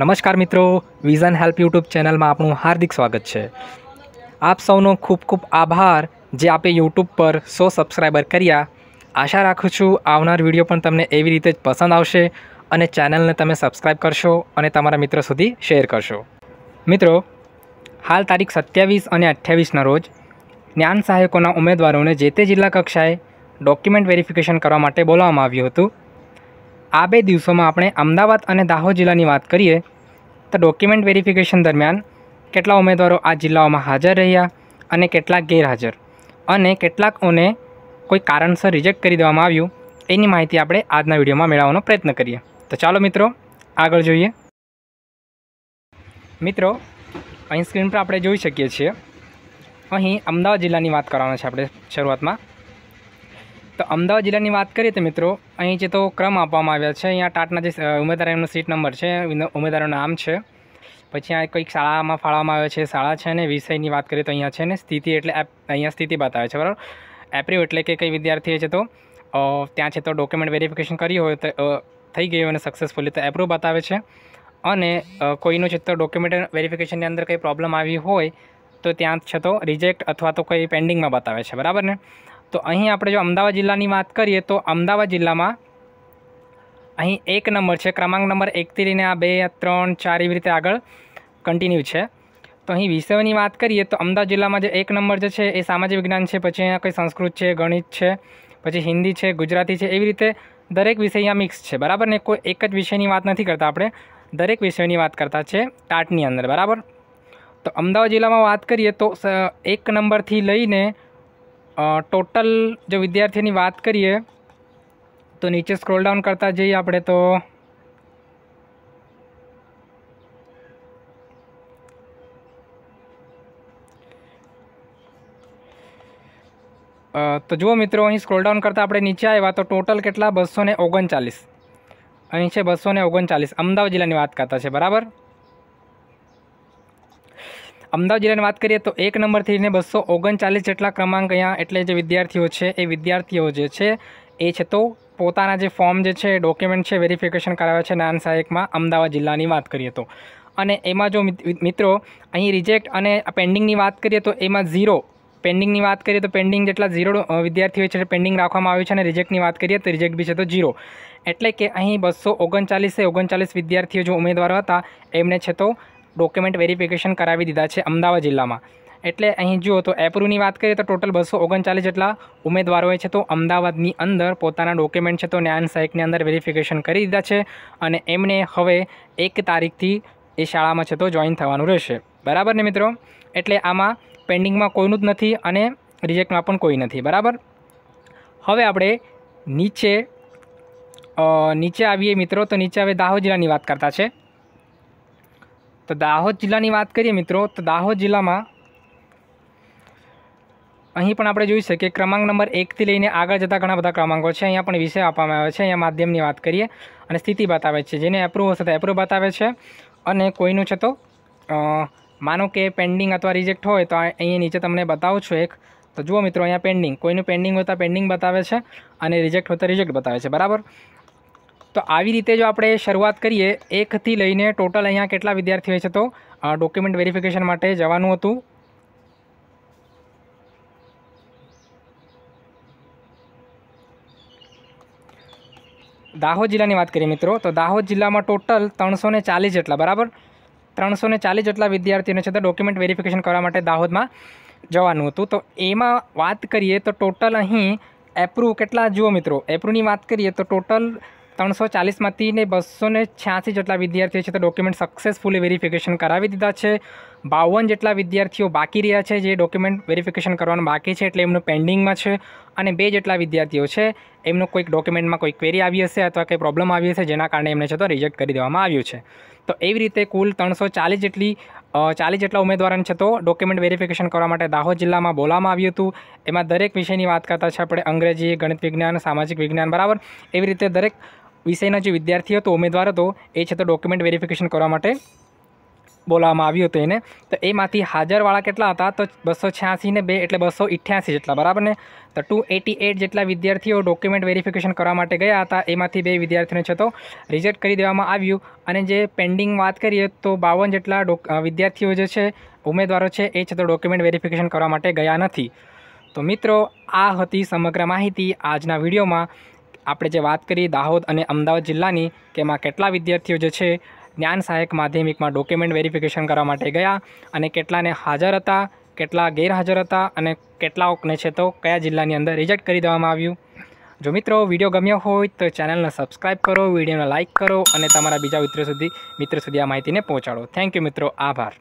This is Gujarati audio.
નમસ્કાર મિત્રો વિઝન હેલ્પ યુટ્યુબ ચેનલમાં આપણું હાર્દિક સ્વાગત છે આપ સૌનો ખૂબ ખૂબ આભાર જે આપે યુટ્યુબ પર સો સબસ્ક્રાઈબર કર્યા આશા રાખું છું આવનાર વિડીયો પણ તમને એવી રીતે જ પસંદ આવશે અને ચેનલને તમે સબસ્ક્રાઈબ કરશો અને તમારા મિત્રો સુધી શેર કરશો મિત્રો હાલ તારીખ સત્યાવીસ અને અઠ્યાવીસના રોજ જ્ઞાન સહાયકોના ઉમેદવારોને જે તે જિલ્લા કક્ષાએ ડોક્યુમેન્ટ વેરિફિકેશન કરવા માટે બોલાવવામાં આવ્યું હતું આ બે દિવસોમાં આપણે અમદાવાદ અને દાહોદ જિલ્લાની વાત કરીએ તો ડોક્યુમેન્ટ વેરિફિકેશન દરમિયાન કેટલા ઉમેદવારો આ જિલ્લાઓમાં હાજર રહ્યા અને કેટલાક ગેરહાજર અને કેટલાકોને કોઈ કારણસર રિજેક્ટ કરી દેવામાં આવ્યું એની માહિતી આપણે આજના વિડીયોમાં મેળવવાનો પ્રયત્ન કરીએ તો ચાલો મિત્રો આગળ જોઈએ મિત્રો અહીં સ્ક્રીન પર આપણે જોઈ શકીએ છીએ અહીં અમદાવાદ જિલ્લાની વાત કરવાના છે આપણે શરૂઆતમાં તો અમદાવાદ જિલ્લાની વાત કરીએ તો મિત્રો અહીં જે તો ક્રમ આપવામાં આવ્યા છે અહીંયા ટાટના જે ઉમેદવાર એમનો સીટ નંબર છે ઉમેદવારનું નામ છે પછી આ કંઈક શાળામાં ફાળવામાં આવે છે શાળા છે ને વિષયની વાત કરીએ તો અહીંયા છે ને સ્થિતિ એટલે અહીંયા સ્થિતિ બતાવે છે બરાબર એપ્રિવ એટલે કે કંઈ વિદ્યાર્થીએ છે તો ત્યાં છે તો ડોક્યુમેન્ટ વેરિફિકેશન કર્યું હોય તો થઈ ગયું અને સક્સેસફુલી તો એપ્રુવ બતાવે છે અને કોઈનું છે તો ડોક્યુમેન્ટ વેરિફિકેશનની અંદર કંઈ પ્રોબ્લમ આવી હોય તો ત્યાં છે તો રિજેક્ટ અથવા તો કંઈ પેન્ડિંગમાં બતાવે છે બરાબર ને તો અહીં આપણે જો અમદાવાદ જિલ્લાની વાત કરીએ તો અમદાવાદ જિલ્લામાં અહીં એક નંબર છે ક્રમાંક નંબર એકથી લઈને આ બે ત્રણ ચાર એવી રીતે આગળ કન્ટિન્યુ છે તો અહીં વિષયોની વાત કરીએ તો અમદાવાદ જિલ્લામાં જે એક નંબર જે છે એ સામાજિક વિજ્ઞાન છે પછી અહીંયા કંઈ સંસ્કૃત છે ગણિત છે પછી હિન્દી છે ગુજરાતી છે એવી રીતે દરેક વિષય અહીંયા મિક્સ છે બરાબર ને કોઈ એક જ વિષયની વાત નથી કરતા આપણે દરેક વિષયની વાત કરતા છે ટાટની અંદર બરાબર તો અમદાવાદ જિલ્લામાં વાત કરીએ તો એક નંબરથી લઈને ટોટલ જો વિદ્યાર્થીની વાત કરીએ તો નીચે સ્ક્રોલ ડાઉન કરતા જઈએ આપણે તો તો જુઓ મિત્રો અહીં સ્ક્રોલ ડાઉન કરતાં આપણે નીચે આવ્યા તો ટોટલ કેટલા બસો ને ઓગણચાલીસ અહીં છે બસો ને ઓગણચાલીસ અમદાવાદ જિલ્લાની વાત કરતા છે બરાબર અમદાવાદ જિલ્લાની વાત કરીએ તો એક નંબરથી ને બસો ઓગણચાલીસ જેટલા ક્રમાંક અહીંયા એટલે જે વિદ્યાર્થીઓ છે એ વિદ્યાર્થીઓ જે છે એ છે તો પોતાના જે ફોર્મ જે છે ડોક્યુમેન્ટ છે વેરિફિકેશન કરાવ્યા છે નાન સહાયકમાં અમદાવાદ જિલ્લાની વાત કરીએ તો અને એમાં જો મિત્રો અહીં રિજેક્ટ અને પેન્ડિંગની વાત કરીએ તો એમાં ઝીરો પેન્ડિંગની વાત કરીએ તો પેન્ડિંગ જેટલા ઝીરો વિદ્યાર્થીઓ છે પેન્ડિંગ રાખવામાં આવ્યું છે અને રિજેક્ટની વાત કરીએ તો રિજેક્ટ બી છે તો ઝીરો એટલે કે અહીં બસો ઓગણચાલીસે ઓગણચાલીસ વિદ્યાર્થીઓ જો ઉમેદવારો હતા એમને છે તો ડોક્યુમેન્ટ વેરિફિકેશન કરાવી દીધા છે અમદાવાદ જિલ્લામાં એટલે અહીં જુઓ તો એપ્રુવની વાત કરીએ તો ટોટલ બસો ઓગણચાલીસ જેટલા ઉમેદવારોએ છે તો અમદાવાદની અંદર પોતાના ડોક્યુમેન્ટ છે તો ન્યાયન સહાયકની અંદર વેરિફિકેશન કરી દીધા છે અને એમને હવે એક તારીખથી એ શાળામાં છે તો જોઈન થવાનું રહેશે બરાબર ને મિત્રો એટલે આમાં પેન્ડિંગમાં કોઈનું જ નથી અને રિજેક્ટમાં પણ કોઈ નથી બરાબર હવે આપણે નીચે નીચે આવીએ મિત્રો તો નીચે હવે દાહોદ જિલ્લાની વાત કરતા છે તો દાહોદ જિલ્લાની વાત કરીએ મિત્રો તો દાહોદ જિલ્લામાં અહીં પણ આપણે જોઈ શકીએ ક્રમાંક નંબર એકથી લઈને આગળ જતાં ઘણા બધા ક્રમાંકો છે અહીંયા પણ વિષય આપવામાં આવે છે અહીંયા માધ્યમની વાત કરીએ અને સ્થિતિ બતાવે છે જેને એપ્રુવ હશે તો એપ્રુવ બતાવે છે અને કોઈનું છે તો માનો કે પેન્ડિંગ અથવા રિજેક્ટ હોય તો અહીંયા નીચે તમને બતાવું છું એક તો જુઓ મિત્રો અહીંયા પેન્ડિંગ કોઈનું પેન્ડિંગ હોતા પેન્ડિંગ બતાવે છે અને રિજેક્ટ હોય તો રિજેક્ટ બતાવે છે બરાબર તો આવી રીતે જો આપણે શરૂઆત કરીએ એકથી લઈને ટોટલ અહીંયા કેટલા વિદ્યાર્થીઓ છે તો ડોક્યુમેન્ટ વેરિફિકેશન માટે જવાનું હતું દાહોદ જિલ્લાની વાત કરીએ મિત્રો તો દાહોદ જિલ્લામાં ટોટલ ત્રણસો ચાલીસ જેટલા બરાબર ત્રણસો ને ચાલીસ જેટલા વિદ્યાર્થીઓને છે તો ડોક્યુમેન્ટ વેરિફિકેશન કરવા માટે દાહોદમાં જવાનું હતું તો એમાં વાત કરીએ તો ટોટલ અહીં એપ્રુવ કેટલા જુઓ મિત્રો એપ્રુવની વાત કરીએ તો ટોટલ ત્રણસો ચાલીસમાંથી ને બસો ને છ્યાસી જેટલા વિદ્યાર્થીઓ છે તો ડોક્યુમેન્ટ સક્સેસફુલી વેરિફિકેશન કરાવી દીધા છે બાવન જેટલા વિદ્યાર્થીઓ બાકી રહ્યા છે જે ડોક્યુમેન્ટ વેરિફિકેશન કરવાનું બાકી છે એટલે એમનું પેન્ડિંગમાં છે અને બે જેટલા વિદ્યાર્થીઓ છે એમનું કોઈક ડોક્યુમેન્ટમાં કોઈ ક્વેરી આવી હશે અથવા કંઈ પ્રોબ્લમ આવી હશે જેના કારણે એમને છે તો રિજેક્ટ કરી દેવામાં આવ્યું છે તો એવી રીતે કુલ ત્રણસો ચાલીસ જેટલી ચાલીસ જેટલા ઉમેદવારોને છે તો ડોક્યુમેન્ટ વેરિફિકેશન કરવા માટે દાહોદ જિલ્લામાં બોલાવવામાં આવ્યું હતું એમાં દરેક વિષયની વાત કરતા છે આપણે અંગ્રેજી ગણિત વિજ્ઞાન સામાજિક વિજ્ઞાન બરાબર એવી રીતે દરેક વિષયનો જે વિદ્યાર્થી હતો ઉમેદવાર હતો એ છે તો ડોક્યુમેન્ટ વેરિફિકેશન કરવા માટે બોલાવવામાં આવ્યું હતું એને તો એમાંથી હાજરવાળા કેટલા હતા તો બસો છ્યાસી ને બે એટલે બસો ઇઠ્યાસી જેટલા બરાબર ને તો ટુ એટી એટ જેટલા વિદ્યાર્થીઓ ડોક્યુમેન્ટ વેરિફિકેશન કરવા માટે ગયા હતા એમાંથી બે વિદ્યાર્થીઓને છે તો રિજેક્ટ કરી દેવામાં આવ્યું અને જે પેન્ડિંગ વાત કરીએ તો બાવન જેટલા વિદ્યાર્થીઓ જે છે ઉમેદવારો છે એ છે તો ડોક્યુમેન્ટ વેરિફિકેશન કરવા માટે ગયા નથી તો મિત્રો આ હતી સમગ્ર માહિતી આજના વિડીયોમાં આપણે જે વાત કરી દાહોદ અને અમદાવાદ જિલ્લાની કે એમાં કેટલા વિદ્યાર્થીઓ જે છે જ્ઞાન સહાયક માધ્યમિકમાં ડોક્યુમેન્ટ વેરિફિકેશન કરવા માટે ગયા અને કેટલાને હાજર હતા કેટલા ગેરહાજર હતા અને કેટલાઓને છે તો કયા જિલ્લાની અંદર રિજેક્ટ કરી દેવામાં આવ્યું જો મિત્રો વિડીયો ગમ્યો હોય તો ચેનલને સબસ્ક્રાઈબ કરો વિડીયોને લાઇક કરો અને તમારા બીજા મિત્રો સુધી મિત્ર સુધી આ માહિતીને પહોંચાડો થેન્ક યુ મિત્રો આભાર